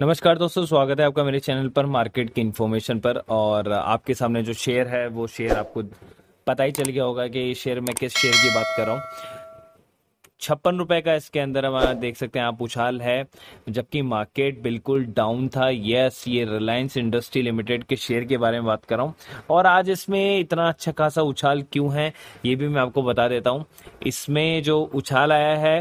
नमस्कार दोस्तों स्वागत है आपका मेरे चैनल पर मार्केट की इन्फॉर्मेशन पर और आपके सामने जो शेयर है वो शेयर आपको पता ही चल गया होगा कि शेयर में किस शेयर की बात कर रहा हूँ छप्पन रुपए का इसके अंदर हम देख सकते हैं आप उछाल है जबकि मार्केट बिल्कुल डाउन था यस ये रिलायंस इंडस्ट्री लिमिटेड के शेयर के बारे में बात कर रहा हूँ और आज इसमें इतना अच्छा खासा उछाल क्यों है ये भी मैं आपको बता देता हूँ इसमें जो उछाल आया है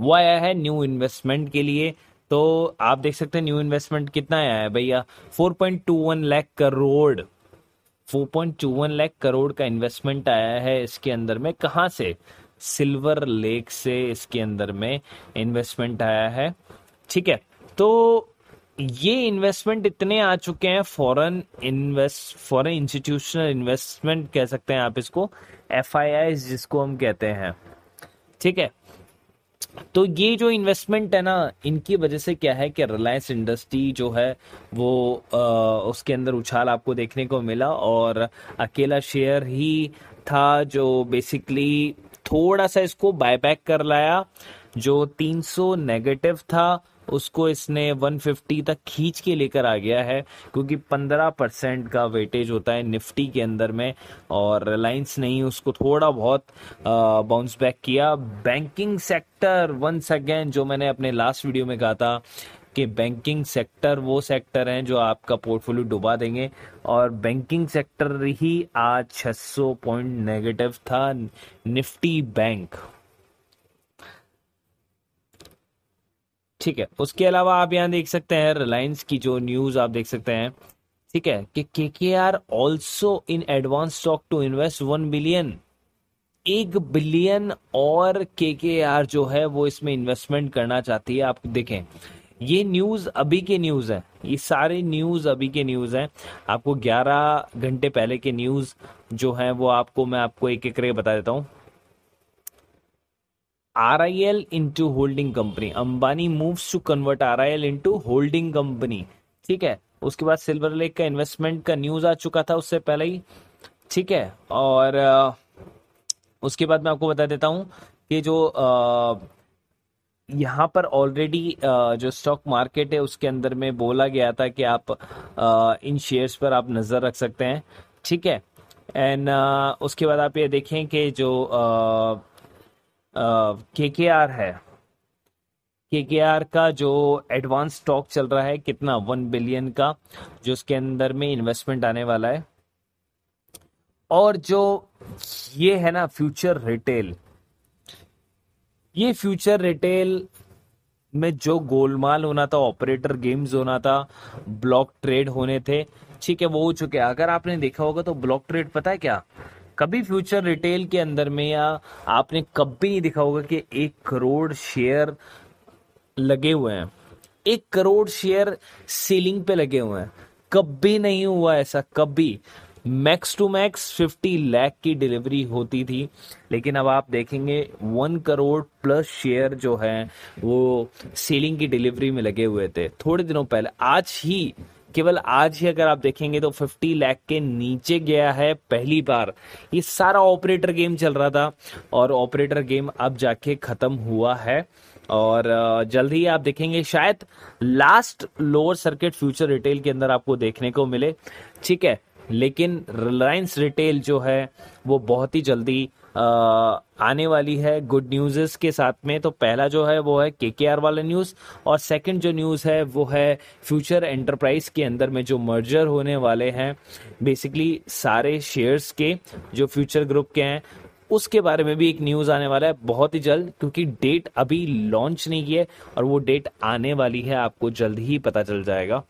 वो आया है न्यू इन्वेस्टमेंट के लिए तो आप देख सकते हैं न्यू इन्वेस्टमेंट कितना आया है भैया 4.21 लाख करोड़ 4.21 लाख करोड़ का इन्वेस्टमेंट आया है इसके अंदर में कहाँ से सिल्वर लेक से इसके अंदर में इन्वेस्टमेंट आया है ठीक है तो ये इन्वेस्टमेंट इतने आ चुके हैं foreign invest foreign institutional investment कह सकते हैं आप इसको एफ जिसको हम कहते हैं ठीक है तो ये जो इन्वेस्टमेंट है ना इनकी वजह से क्या है कि रिलायंस इंडस्ट्री जो है वो आ, उसके अंदर उछाल आपको देखने को मिला और अकेला शेयर ही था जो बेसिकली थोड़ा सा इसको बायबैक कर लाया जो 300 नेगेटिव था उसको इसने 150 तक खींच के लेकर आ गया है क्योंकि 15 परसेंट का वेटेज होता है निफ्टी के अंदर में और रिलायंस ने ही उसको थोड़ा बहुत बाउंस बैक किया बैंकिंग सेक्टर वंस अगेन जो मैंने अपने लास्ट वीडियो में कहा था कि बैंकिंग सेक्टर वो सेक्टर हैं जो आपका पोर्टफोलियो डुबा देंगे और बैंकिंग सेक्टर ही आज 600 पॉइंट नेगेटिव था निफ्टी बैंक ठीक है उसके अलावा आप यहाँ देख सकते हैं रिलायंस की जो न्यूज आप देख सकते हैं ठीक है कि K K R also in advance stock to invest one billion एक बिलियन और के के आर जो है वो इसमें इन्वेस्टमेंट करना चाहती है आप देखें ये न्यूज अभी के न्यूज है ये सारे न्यूज अभी के न्यूज है आपको 11 घंटे पहले के न्यूज जो है वो आपको मैं आपको एक एक करके बता देता हूँ RIL into holding company. Ambani moves to convert RIL into holding company. ठीक है उसके बाद सिल्वर लेक का इन्वेस्टमेंट का न्यूज आ चुका था उससे पहले ही ठीक है और उसके बाद मैं आपको बता देता हूँ कि जो यहाँ पर ऑलरेडी जो स्टॉक मार्केट है उसके अंदर में बोला गया था कि आप इन शेयर्स पर आप नज़र रख सकते हैं ठीक है एंड उसके बाद आप ये देखें कि जो के के आर है के के आर का जो एडवांस स्टॉक चल रहा है कितना वन बिलियन का जो उसके अंदर में इन्वेस्टमेंट आने वाला है और जो ये है ना फ्यूचर रिटेल ये फ्यूचर रिटेल में जो गोलमाल होना था ऑपरेटर गेम्स होना था ब्लॉक ट्रेड होने थे ठीक है वो हो चुके अगर आपने देखा होगा तो ब्लॉक ट्रेड पता है क्या कभी फ्यूचर रिटेल के अंदर में या आपने कभी नहीं दिखा होगा कि एक करोड़ शेयर लगे हुए हैं एक करोड़ शेयर सीलिंग पे लगे हुए हैं कभी नहीं हुआ ऐसा कभी मैक्स टू मैक्स 50 लाख की डिलीवरी होती थी लेकिन अब आप देखेंगे वन करोड़ प्लस शेयर जो है वो सीलिंग की डिलीवरी में लगे हुए थे थोड़े दिनों पहले आज ही केवल आज ही अगर आप देखेंगे तो 50 लाख के नीचे गया है पहली बार ये सारा ऑपरेटर गेम चल रहा था और ऑपरेटर गेम अब जाके खत्म हुआ है और जल्द ही आप देखेंगे शायद last lower circuit Future Retail के अंदर आपको देखने को मिले ठीक है लेकिन रिलायंस रिटेल जो है वो बहुत ही जल्दी आने वाली है गुड न्यूज़ के साथ में तो पहला जो है वो है के के आर वाला न्यूज़ और सेकंड जो न्यूज़ है वो है फ्यूचर एंटरप्राइज के अंदर में जो मर्जर होने वाले हैं बेसिकली सारे शेयर्स के जो फ्यूचर ग्रुप के हैं उसके बारे में भी एक न्यूज़ आने वाला है बहुत ही जल्द क्योंकि डेट अभी लॉन्च नहीं की है और वो डेट आने वाली है आपको जल्द ही पता चल जाएगा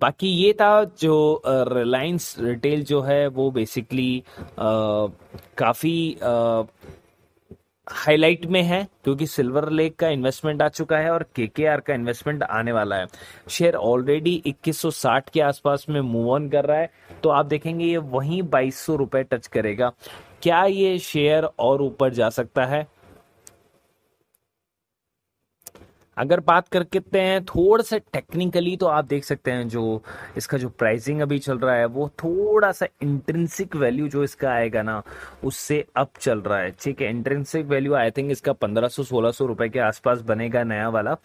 बाकी ये था जो रिलायंस रिटेल जो है वो बेसिकली काफ़ी हाईलाइट में है क्योंकि सिल्वर लेक का इन्वेस्टमेंट आ चुका है और के का इन्वेस्टमेंट आने वाला है शेयर ऑलरेडी 2160 के आसपास में मूव ऑन कर रहा है तो आप देखेंगे ये वही बाईस रुपए टच करेगा क्या ये शेयर और ऊपर जा सकता है अगर बात कर करते हैं थोड़ा सा टेक्निकली तो आप देख सकते हैं जो इसका जो प्राइसिंग अभी चल रहा है वो थोड़ा सा इंट्रेंसिक वैल्यू जो इसका आएगा ना उससे अप चल रहा है ठीक है इंट्रेंसिक वैल्यू आई थिंक इसका पंद्रह सौ सोलह सौ रुपए के आसपास बनेगा नया वाला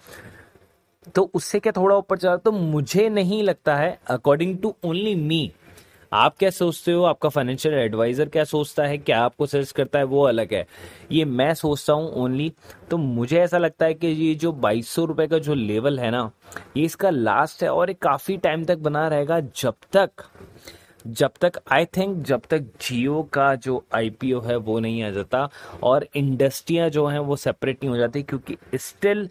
तो उससे क्या थोड़ा ऊपर चल रहा तो मुझे नहीं लगता है अकॉर्डिंग टू ओनली मी आप क्या सोचते हो आपका फाइनेंशियल एडवाइजर क्या सोचता है क्या आपको सजेस्ट करता है वो अलग है ये मैं सोचता हूँ ओनली तो मुझे ऐसा लगता है कि ये जो बाईस सौ का जो लेवल है ना ये इसका लास्ट है और ये काफ़ी टाइम तक बना रहेगा जब तक जब तक आई थिंक जब तक जियो का जो आई है वो नहीं आ जाता और इंडस्ट्रिया जो हैं वो सेपरेट नहीं हो जाती क्योंकि स्टिल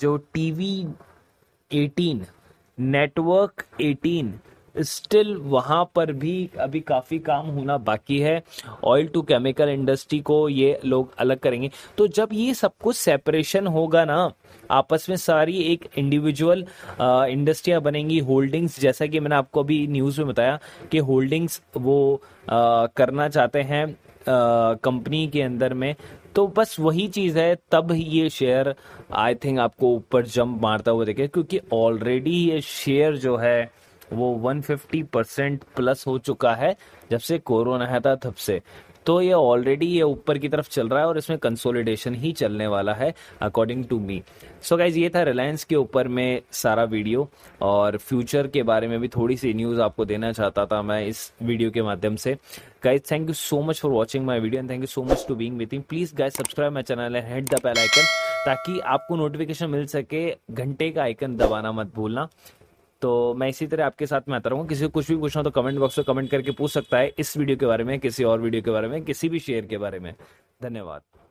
जो टीवी 18 नेटवर्क 18 स्टिल वहाँ पर भी अभी काफ़ी काम होना बाकी है ऑयल टू केमिकल इंडस्ट्री को ये लोग अलग करेंगे तो जब ये सब कुछ सेपरेशन होगा ना आपस में सारी एक इंडिविजुअल इंडस्ट्रियाँ बनेंगी होल्डिंग्स जैसा कि मैंने आपको अभी न्यूज़ में बताया कि होल्डिंग्स वो आ, करना चाहते हैं कंपनी के अंदर में तो बस वही चीज़ है तब ये शेयर आई थिंक आपको ऊपर जंप मारता हुआ देखे क्योंकि ऑलरेडी ये शेयर जो है वो 150 परसेंट प्लस हो चुका है जब से कोरोना है था तब से तो ये ऑलरेडी ये ऊपर की तरफ चल रहा है और इसमें कंसोलिडेशन ही चलने वाला है according to me so guys ये था रिलायंस के ऊपर में सारा वीडियो और फ्यूचर के बारे में भी थोड़ी सी न्यूज़ आपको देना चाहता था मैं इस वीडियो के माध्यम से guys thank you so much for watching my video and thank you so much to being with please guys subscribe my channel है हिट द बेल आइकन ताकि आपको नोटिफिकेशन मिल सके घंटे का आइकन दबाना मत भूलना तो मैं इसी तरह आपके साथ में आता रहूंगा किसी को कुछ भी पूछना तो कमेंट बॉक्स में कमेंट करके पूछ सकता है इस वीडियो के बारे में किसी और वीडियो के बारे में किसी भी शेयर के बारे में धन्यवाद